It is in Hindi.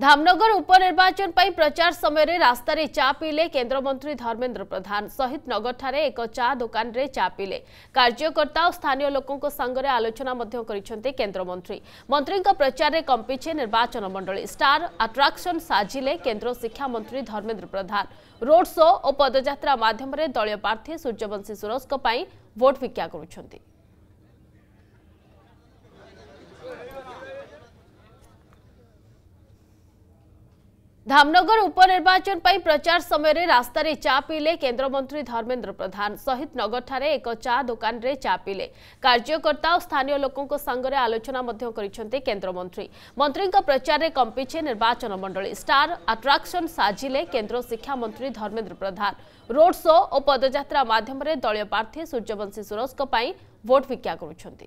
धामनगर उपनिर्वाचन प्रचार समय रास्त चा पीले केन्द्रमंत्री धर्मेन्द्र प्रधान शहीद नगर ठार एक चा दुकान रे चा पीले कार्यकर्ता और स्थानीय लोकों संगे आलोचना केन्द्रमंत्री मंत्री प्रचार में कंपिचे निर्वाचन मंडल स्टार आट्राक्शन साजिले केन्द्र शिक्षा मंत्री धर्मेन्द्र प्रधान रोड शो और पदयात्रा मध्यम दलय प्रार्थी सूर्यवंशी सुरजों भोट भिक्षा कर धामनगर उपनिर्वाचन पर प्रचार समय रास्त चा पीले केन्द्रमंत्री धर्मेन्द्र प्रधान शहीद नगर ठारे एक चा दुकान रे चा पीले कार्यकर्ता और स्थानीय लोकों सांगे आलोचना केन्द्रमंत्री मंत्री प्रचार में कंपिचे निर्वाचन मंडल स्टार आट्राक्शन साजिले केन्द्र शिक्षा मंत्री धर्मेन्द्र प्रधान रोड शो और पदयात्रा मध्यम दलय प्रार्थी सूर्यवंशी सुरजों पर भिक्षा करुंट